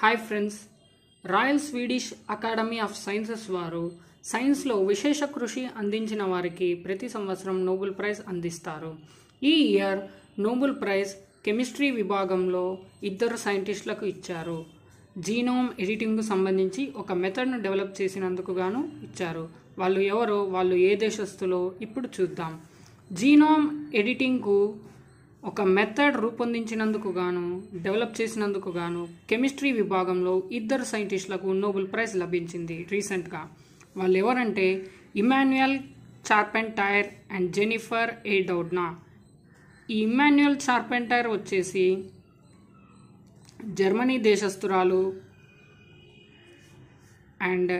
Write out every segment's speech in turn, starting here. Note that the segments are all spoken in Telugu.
hi friends royal Swedish academy of sciences వారు సైన్స్లో విశేష కృషి అందించిన వారికి ప్రతి సంవత్సరం నోబెల్ ప్రైజ్ అందిస్తారు ఈ ఇయర్ నోబెల్ ప్రైజ్ కెమిస్ట్రీ విభాగంలో ఇద్దరు సైంటిస్టులకు ఇచ్చారు జీనోమ్ ఎడిటింగ్కు సంబంధించి ఒక మెథడ్ను డెవలప్ చేసినందుకు గాను ఇచ్చారు వాళ్ళు ఎవరో వాళ్ళు ఏ దేశస్తులో ఇప్పుడు చూద్దాం జీనోమ్ ఎడిటింగ్కు ఒక మెథడ్ రూపొందించినందుకు గాను డెవలప్ చేసినందుకు గాను కెమిస్ట్రీ విభాగంలో ఇద్దరు సైంటిస్టులకు నోబెల్ ప్రైజ్ లభించింది రీసెంట్గా వాళ్ళు ఎవరంటే Emmanuelle Charpentier and Jennifer A Doudna ఈ ఇమాన్యుయల్ చార్పెంటైర్ వచ్చేసి జర్మనీ దేశస్తురాలు అండ్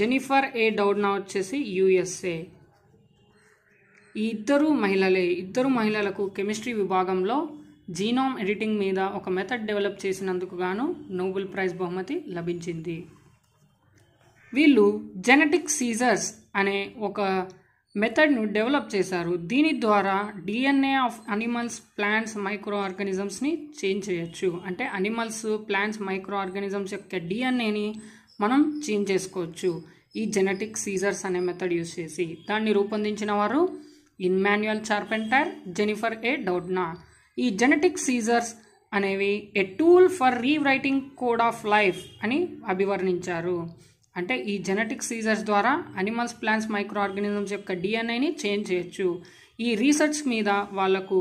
జెనిఫర్ ఏ డౌడ్నా వచ్చేసి యుఎస్ఏ ఈ ఇద్దరు మహిళలే ఇద్దరు మహిళలకు కెమిస్ట్రీ విభాగంలో జీనోమ్ ఎడిటింగ్ మీద ఒక మెథడ్ డెవలప్ చేసినందుకు గాను నోబెల్ ప్రైజ్ బహుమతి లభించింది వీళ్ళు జెనెటిక్ సీజర్స్ అనే ఒక మెథడ్ను డెవలప్ చేశారు దీని ద్వారా DNA of animals plants micro ఆర్గానిజమ్స్ని చేంజ్ చేయొచ్చు అంటే అనిమల్స్ ప్లాంట్స్ మైక్రో ఆర్గానిజమ్స్ యొక్క డిఎన్ఏని మనం చేంజ్ చేసుకోవచ్చు ఈ జెనెటిక్ సీజర్స్ అనే మెథడ్ యూస్ చేసి దాన్ని రూపొందించిన వారు ఇన్మాన్యువల్ చార్పెంటర్ జెనిఫర్ ఏ డౌడ్నా ఈ జెనెటిక్ సీజర్స్ అనేవి a tool for rewriting code of life అని అభివర్ణించారు అంటే ఈ జెనెటిక్ సీజర్స్ ద్వారా అనిమల్స్ ప్లాంట్స్ మైక్రో ఆర్గానిజమ్స్ యొక్క డిఎన్ఐని చేంజ్ చేయొచ్చు ఈ రీసెర్చ్ మీద వాళ్లకు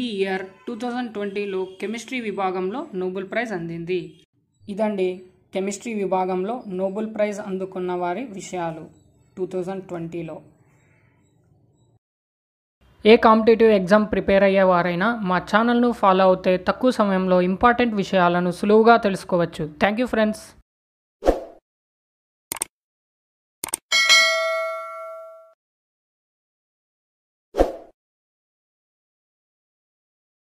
ఈ ఇయర్ టూ థౌజండ్ ట్వంటీలో కెమిస్ట్రీ విభాగంలో నోబెల్ ప్రైజ్ అందింది ఇదండి కెమిస్ట్రీ విభాగంలో నోబెల్ ప్రైజ్ అందుకున్న వారి విషయాలు టూ థౌజండ్ ట్వంటీలో ఏ కాంపిటేటివ్ ఎగ్జామ్ ప్రిపేర్ అయ్యేవారైనా మా ఛానల్ను ఫాలో అవుతే తక్కువ సమయంలో ఇంపార్టెంట్ విషయాలను సులువుగా తెలుసుకోవచ్చు థ్యాంక్ యూ ఫ్రెండ్స్